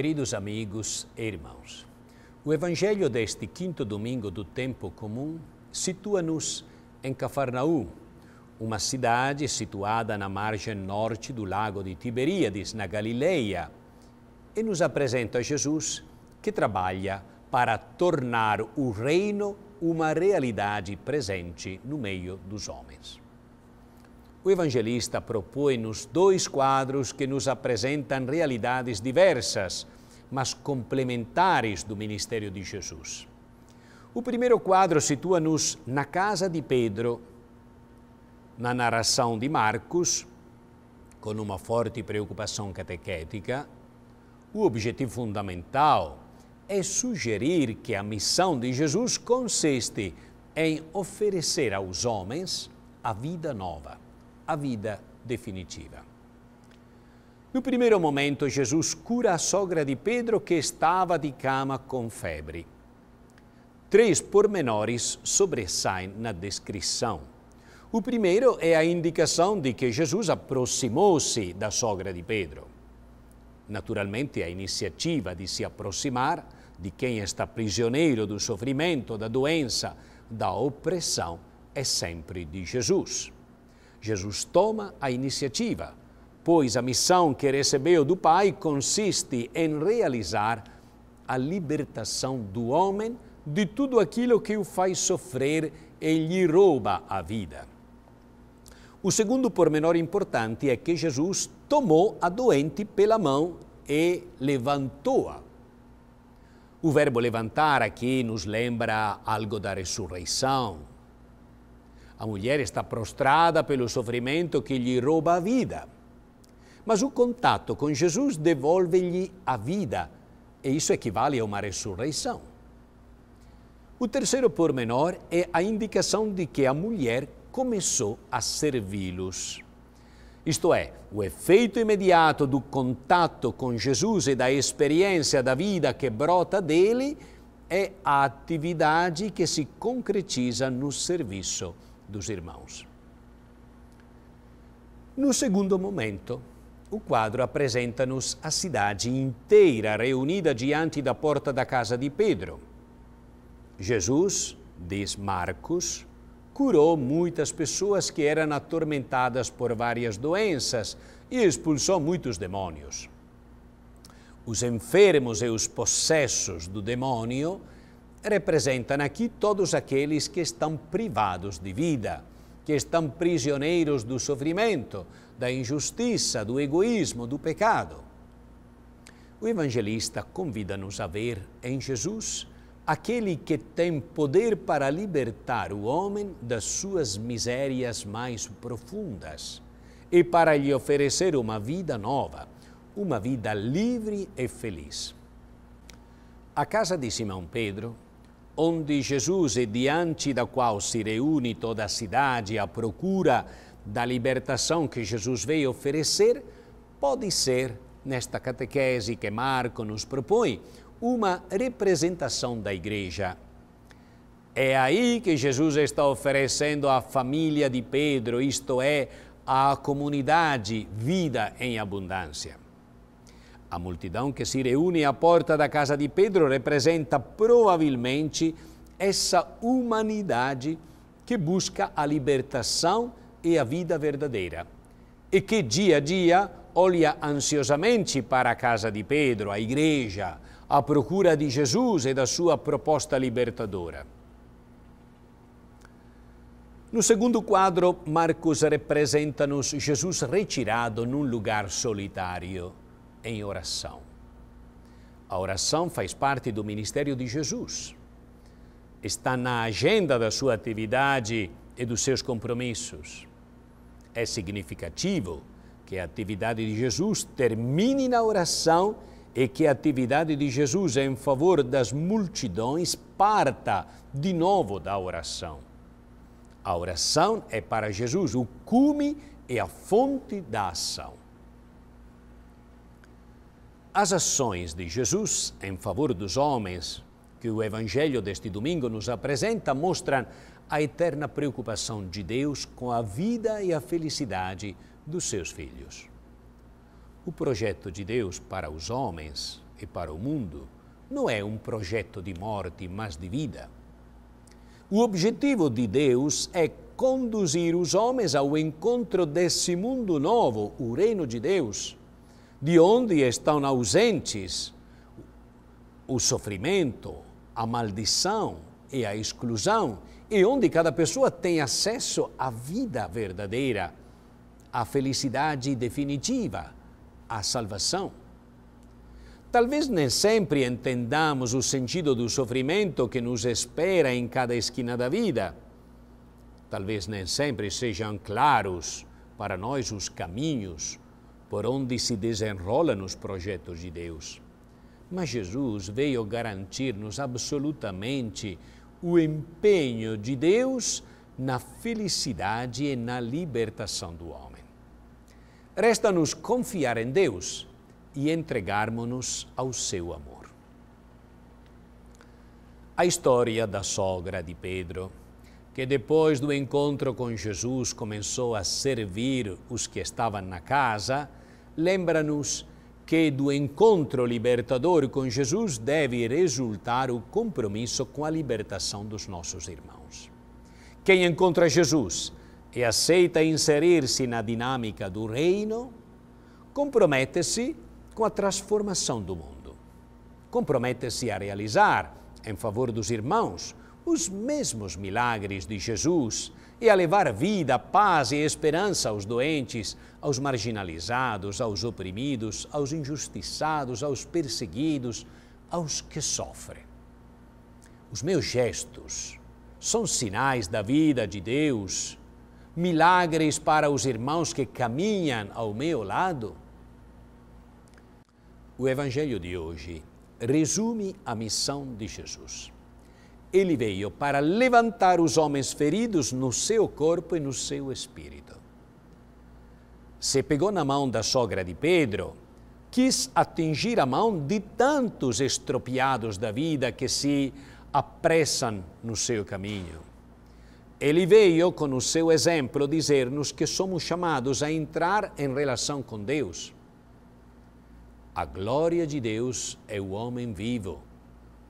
Queridos amigos e irmãos, o Evangelho deste quinto domingo do tempo comum situa-nos em Cafarnaum, uma cidade situada na margem norte do lago de Tiberíades, na Galileia, e nos apresenta Jesus que trabalha para tornar o reino uma realidade presente no meio dos homens. O evangelista propõe-nos dois quadros que nos apresentam realidades diversas, mas complementares do ministério de Jesus. O primeiro quadro situa-nos na casa de Pedro, na narração de Marcos, com uma forte preocupação catequética. O objetivo fundamental é sugerir que a missão de Jesus consiste em oferecer aos homens a vida nova a vida definitiva. No primeiro momento, Jesus cura a sogra de Pedro que estava de cama com febre. Três pormenores sobressaem na descrição. O primeiro é a indicação de que Jesus aproximou-se da sogra de Pedro. Naturalmente, a iniciativa de se aproximar de quem está prisioneiro do sofrimento, da doença, da opressão, é sempre de Jesus. Jesus toma a iniciativa, pois a missão que recebeu do Pai consiste em realizar a libertação do homem de tudo aquilo que o faz sofrer e lhe rouba a vida. O segundo pormenor importante é que Jesus tomou a doente pela mão e levantou-a. O verbo levantar aqui nos lembra algo da ressurreição, a mulher está prostrada pelo sofrimento que lhe rouba a vida. Mas o contato com Jesus devolve-lhe a vida, e isso equivale a uma ressurreição. O terceiro pormenor é a indicação de que a mulher começou a servi-los. Isto é, o efeito imediato do contato com Jesus e da experiência da vida que brota dele é a atividade que se concretiza no serviço dos irmãos. No segundo momento, o quadro apresenta-nos a cidade inteira reunida diante da porta da casa de Pedro. Jesus, diz Marcos, curou muitas pessoas que eram atormentadas por várias doenças e expulsou muitos demônios. Os enfermos e os possessos do demônio representam aqui todos aqueles que estão privados de vida, que estão prisioneiros do sofrimento, da injustiça, do egoísmo, do pecado. O evangelista convida-nos a ver em Jesus aquele que tem poder para libertar o homem das suas misérias mais profundas e para lhe oferecer uma vida nova, uma vida livre e feliz. A casa de Simão Pedro onde Jesus e diante da qual se reúne toda a cidade à procura da libertação que Jesus veio oferecer, pode ser, nesta catequese que Marco nos propõe, uma representação da igreja. É aí que Jesus está oferecendo à família de Pedro, isto é, à comunidade, vida em abundância. A multidão que se reúne à porta da casa de Pedro representa provavelmente essa humanidade que busca a libertação e a vida verdadeira e que dia a dia olha ansiosamente para a casa de Pedro, a igreja, à procura de Jesus e da sua proposta libertadora. No segundo quadro, Marcos representa-nos Jesus retirado num lugar solitário em oração. A oração faz parte do ministério de Jesus. Está na agenda da sua atividade e dos seus compromissos. É significativo que a atividade de Jesus termine na oração e que a atividade de Jesus em favor das multidões parta de novo da oração. A oração é para Jesus o cume e a fonte da ação. As ações de Jesus em favor dos homens, que o Evangelho deste domingo nos apresenta, mostram a eterna preocupação de Deus com a vida e a felicidade dos seus filhos. O projeto de Deus para os homens e para o mundo não é um projeto de morte, mas de vida. O objetivo de Deus é conduzir os homens ao encontro desse mundo novo, o reino de Deus de onde estão ausentes o sofrimento, a maldição e a exclusão, e onde cada pessoa tem acesso à vida verdadeira, à felicidade definitiva, à salvação. Talvez nem sempre entendamos o sentido do sofrimento que nos espera em cada esquina da vida. Talvez nem sempre sejam claros para nós os caminhos por onde se desenrola nos projetos de Deus. Mas Jesus veio garantir-nos absolutamente o empenho de Deus na felicidade e na libertação do homem. Resta-nos confiar em Deus e entregarmos-nos ao seu amor. A história da sogra de Pedro, que depois do encontro com Jesus começou a servir os que estavam na casa, lembra-nos que do encontro libertador com Jesus deve resultar o compromisso com a libertação dos nossos irmãos. Quem encontra Jesus e aceita inserir-se na dinâmica do reino, compromete-se com a transformação do mundo. Compromete-se a realizar, em favor dos irmãos, os mesmos milagres de Jesus e a levar vida, paz e esperança aos doentes, aos marginalizados, aos oprimidos, aos injustiçados, aos perseguidos, aos que sofrem. Os meus gestos são sinais da vida de Deus, milagres para os irmãos que caminham ao meu lado. O Evangelho de hoje resume a missão de Jesus ele veio para levantar os homens feridos no seu corpo e no seu espírito. Se pegou na mão da sogra de Pedro, quis atingir a mão de tantos estropiados da vida que se apressam no seu caminho. Ele veio, com o seu exemplo, dizer-nos que somos chamados a entrar em relação com Deus. A glória de Deus é o homem vivo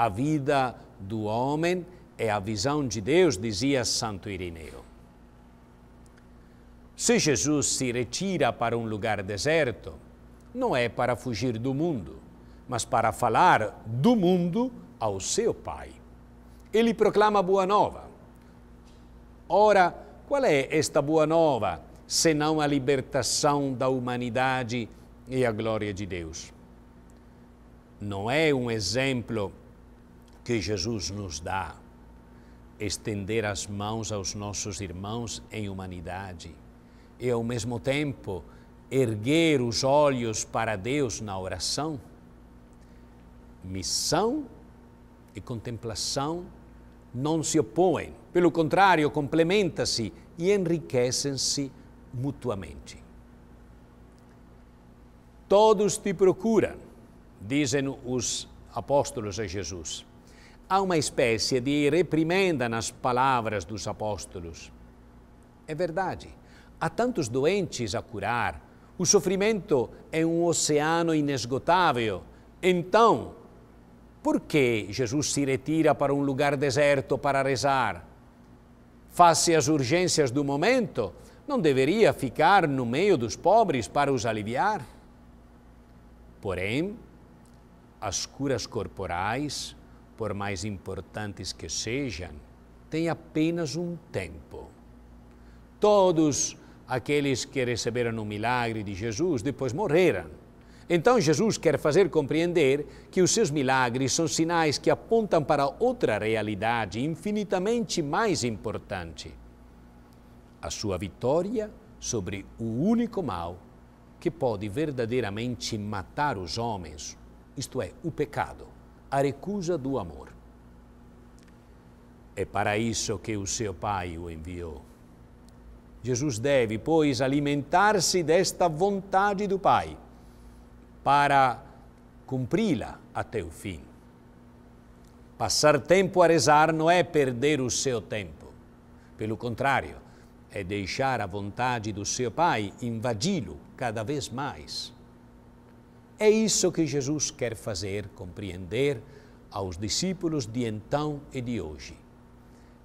a vida do homem é a visão de Deus, dizia Santo Irineu. Se Jesus se retira para um lugar deserto, não é para fugir do mundo, mas para falar do mundo ao seu Pai. Ele proclama boa nova. Ora, qual é esta boa nova, senão a libertação da humanidade e a glória de Deus? Não é um exemplo que Jesus nos dá, estender as mãos aos nossos irmãos em humanidade e, ao mesmo tempo, erguer os olhos para Deus na oração, missão e contemplação não se opõem, pelo contrário, complementam-se e enriquecem-se mutuamente. Todos te procuram, dizem os apóstolos a Jesus há uma espécie de reprimenda nas palavras dos apóstolos. É verdade, há tantos doentes a curar, o sofrimento é um oceano inesgotável. Então, por que Jesus se retira para um lugar deserto para rezar? Face às urgências do momento, não deveria ficar no meio dos pobres para os aliviar? Porém, as curas corporais, por mais importantes que sejam, têm apenas um tempo. Todos aqueles que receberam o milagre de Jesus depois morreram. Então Jesus quer fazer compreender que os seus milagres são sinais que apontam para outra realidade infinitamente mais importante: a sua vitória sobre o único mal que pode verdadeiramente matar os homens, isto é, o pecado a recusa do amor. É para isso que o seu Pai o enviou. Jesus deve, pois, alimentar-se desta vontade do Pai, para cumpri-la até o fim. Passar tempo a rezar não é perder o seu tempo. Pelo contrário, é deixar a vontade do seu Pai invadi-lo cada vez mais. É isso que Jesus quer fazer compreender aos discípulos de então e de hoje.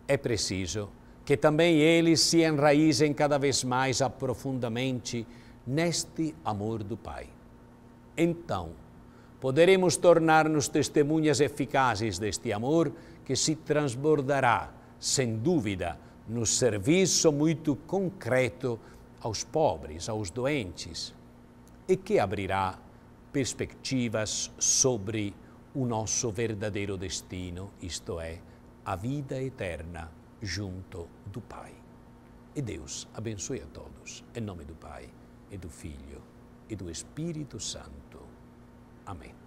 É preciso que também eles se enraizem cada vez mais aprofundamente neste amor do Pai. Então, poderemos tornar-nos testemunhas eficazes deste amor que se transbordará, sem dúvida, no serviço muito concreto aos pobres, aos doentes, e que abrirá perspectivas sobre o nosso verdadeiro destino, isto é, a vida eterna junto do Pai. E Deus abençoe a todos, em nome do Pai, e do Filho, e do Espírito Santo. Amém.